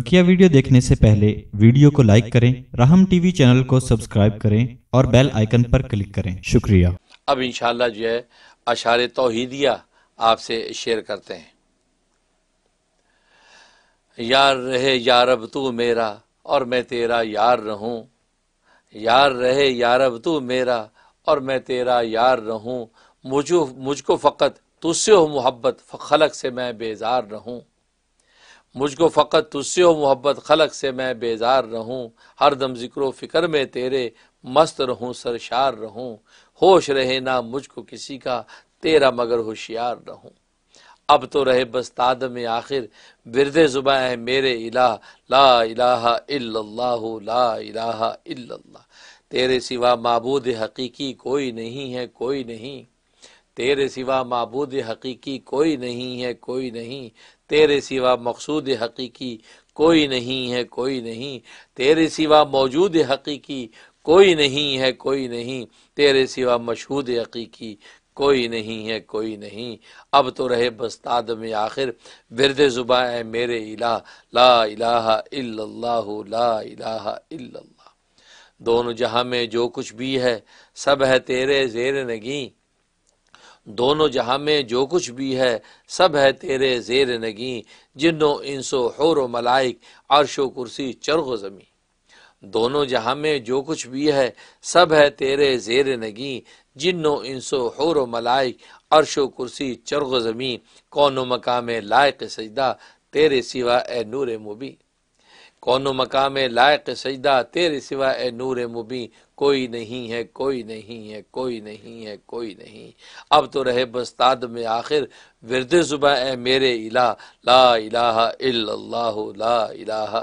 बकिया वीडियो देखने से पहले वीडियो को लाइक करें राहम टीवी चैनल को सब्सक्राइब करें और बेल आइकन पर क्लिक करें शुक्रिया अब इनशाला जो है अशार तोहीदिया आपसे शेयर करते हैं यार रहे यारब तू मेरा और मैं तेरा यार रहूं यार रहे यारब तू मेरा और मैं तेरा यार रहूं मुझो मुझको फ़कत तुझसे हो मोहब्बत खलक से मैं बेजार रहूं मुझको फ़कत तुझसे हो मोहब्बत खलक से मैं बेजार रहूँ हर दम ज़िक्र फ़िक्र में तेरे मस्त रहूँ सरशार रहूँ होश रहे ना मुझको किसी का तेरा मगर होशियार रहूँ अब तो रहे बस ताद में आखिर बिरद ज़ुबा है मेरे इलाह ला इलाह इल्लल्लाहु ला इलाह इल्लल्लाह तेरे सिवा मबूद हकीकी कोई नहीं है कोई नहीं तेरे सिवा मबूद हकीकी कोई नहीं है कोई नहीं तेरे सिवा मकसूद हकीकी कोई नहीं है कोई नहीं तेरे सिवा मौजूद हकीकी कोई नहीं है कोई नहीं तेरे सिवा मशहूद हकीकी कोई नहीं है कोई नहीं अब तो रहे बस्ताद में आखिर विरद जुबा है मेरे इलाह ला इलाहा इल्लल्लाह ला इलाहा इल्लल्लाह दोनों जहाँ में जो कुछ भी है सब है तेरे जेर नगी दोनों जहाँ में जो कुछ भी है सब है तेरे जेर नगी जिन्नो इंसो हौर मलाइक अरशो कुर्सी चरगो ज़मी दोनों जहाँ में जो कुछ भी है सब है तेरे जेर नगी जिन्नो इंसो हौर मलाइक अरशो कुर्सी चरग ज़मी कौन मकाम लायक सजदा तेरे सिवा ए नूर मुबी कौन मकाम लायक सजदा तेरे सिवा ए नूर मुबी कोई नहीं है कोई नहीं है कोई नहीं है कोई नहीं अब तो रहे बस्ताद में आखिर विरद जुबा ए मेरे इला ला इला ला इला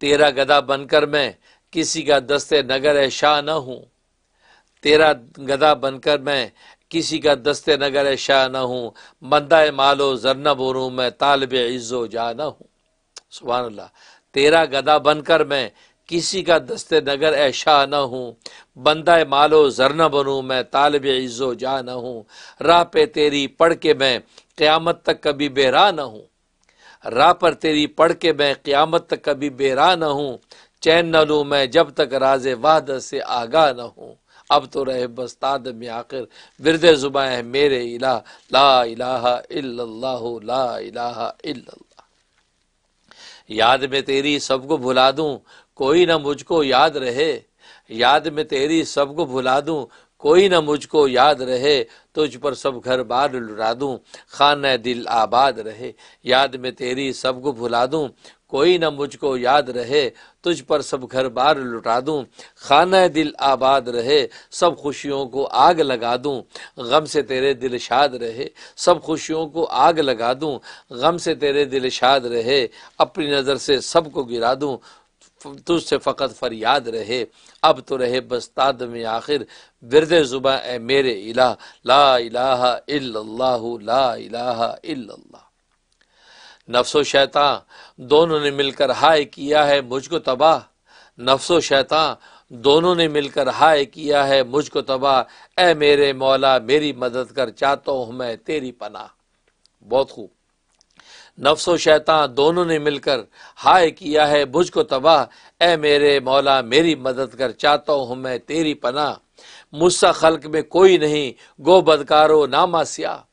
तेरा गदा बनकर मैं किसी का दस्ते नगर ए शाह न हूँ तेरा गदा बनकर मैं किसी का दस्ते नगर ए शाह न हूँ मंदा मालो जरनब रूम मैं तालब इज़्ज़ो जा न हूँ सुबह अल्लाह तेरा गदा बनकर मैं किसी का दस्ते नगर ऐशा न हूँ बंदा मालो जर न बनूँ मैं तालब इज़्ज़ो जा न हूँ राह पे तेरी पढ़ के मैं क़्यामत तक कभी बेरा न हूँ राह पर तेरी पढ़ के मैं क़्यामत तक कभी बेरा न हूँ चैन न लूँ मैं जब तक राज वाद से आगा न हूँ अब तो रहे बस्ताद में आखिर विरद जुबा है मेरे इला ला इलाहा इल्लल्लाहु ला इलाहा इल्लल्लाह याद में तेरी सबको भुला दूं कोई ना मुझको याद रहे याद में तेरी सबको भुला दूं कोई ना मुझको याद रहे तुझ पर सब घर बार लुटा दूं खान दिल आबाद रहे याद में तेरी सबको भुला दूं कोई न मुझको याद रहे तुझ पर सब घर बार लुटा दूँ खाना दिल आबाद रहे सब खुशियों को आग लगा दूँ गम से तेरे दिल शाद रहे सब खुशियों को आग लगा दूँ गम से तेरे दिल शाद रहे अपनी नज़र से सब को गिरा दूँ तुझसे फ़कत फरियाद रहे अब तो रहे बस्ताद में आखिर बिरद ज़ुबा ए मेरे इला ला इलाहा इल्लल्लाहु ला इलाहा इल्लल्लाह नफ्सो शैता दोनों ने मिलकर हाय किया है मुझको तबाह नफ्सो शैता दोनों ने मिलकर हाय किया है मुझको तबाह ए मेरे मौला मेरी मदद कर चाहता हूँ मैं तेरी पनाह बहुत खूब नफ्सो शैता दोनों ने मिलकर हाय किया है मुझको तबाह ए मेरे मौला मेरी मदद कर चाहता हूँ मैं तेरी पनाह मुझसा खल्क में कोई नहीं गो बदकारो नामा सिया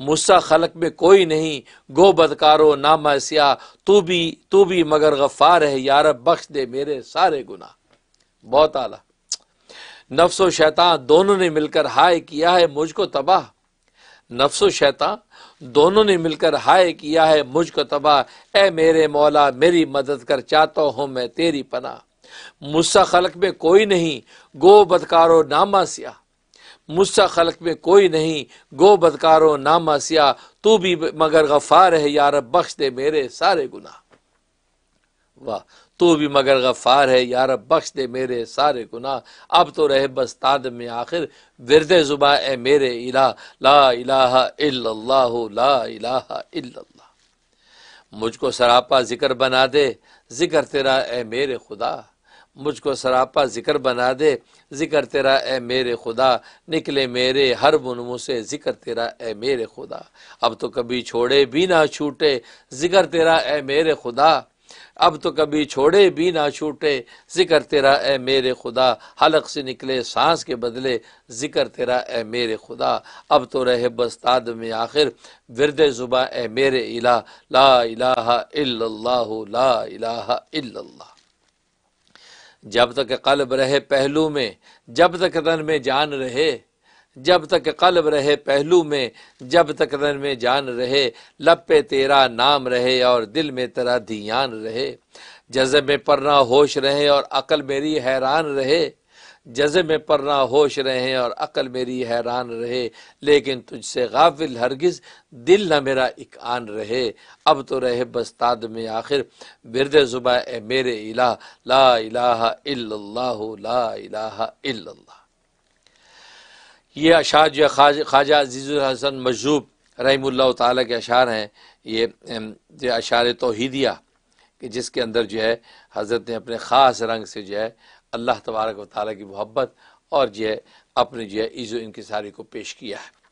मुस्सा खलक में कोई नहीं गो बदकारो नामा सिया तू भी तू भी मगर गफ़ार है यार बख्श दे मेरे सारे गुना बहुत आला नफ्सो शैतान दोनों ने मिलकर हाय किया है मुझको तबाह नफ्सो शैतान दोनों ने मिलकर हाय किया है मुझको तबाह ए मेरे मौला मेरी मदद कर चाहता हूँ मैं तेरी पना मुस्सा खलक में कोई नहीं गो बदकारो नामा सिया मुझसा खलक में कोई नहीं गो बदकारो नामा सिया तू भी मगर गफ़ार है यार बख्श दे मेरे सारे गुनाह वाह तू भी मगर गफ़ार है यार बख्श दे मेरे सारे गुनाह अब तो रहे बस ताद में आखिर विरद जुबा ए मेरे इला ला इलाह इल्लल्लाहु ला इलाह मुझको सरापा जिक्र बना दे जिक्र तेरा ए मेरे खुदा मुझको सरापा ज़िक्र बना दे ज़िक्र तेरा ए मेरे खुदा निकले मेरे हर मुनमु से ज़िक्र तेरा ए मेरे खुदा अब तो कभी छोड़े भी ना छूटे ज़िक्र तेरा ए मेरे खुदा अब तो कभी छोड़े भी ना छूटे ज़िक्र तेरा ए मेरे खुदा हलक से निकले सांस के बदले ज़िक्र तेरा ए मेरे खुदा अब तो रहे बस्ताद में आखिर विरद ज़ुबा ए मेरे इला ला इलाहा इल्लल्लाहु ला इलाहा इल्लल्लाह जब तक कल्ब रहे पहलू में जब तक तन में जान रहे जब तक कल्ब रहे पहलू में जब तक तन में जान रहे लब पे तेरा नाम रहे और दिल में तेरा धियान रहे जज्ब में पर ना होश रहे और अकल मेरी हैरान रहे जज़े में पर होश रहे और अकल मेरी हैरान रहे लेकिन तुझसे गाफिल हरगिज़ दिल न मेरा एक आन रहे अब तो रहे बस्ताद में आखिर बिरद जुबा ए मेरे इलाह ला इलाहा इल्लल्लाह ला इलाहा इल्लल्लाह ये अशार जो ख्वाजा अजीज़ुल हसन मजूब रहीमुल्ला ताला के अशार हैं ये जो अशार तोहदिया कि जिसके अंदर जो है हज़रत ने अपने ख़ास रंग से जो है अल्लाह तबारक व ताली की मोहब्बत और जो है अपने जो है ईज़ो इनकसारी को पेश किया है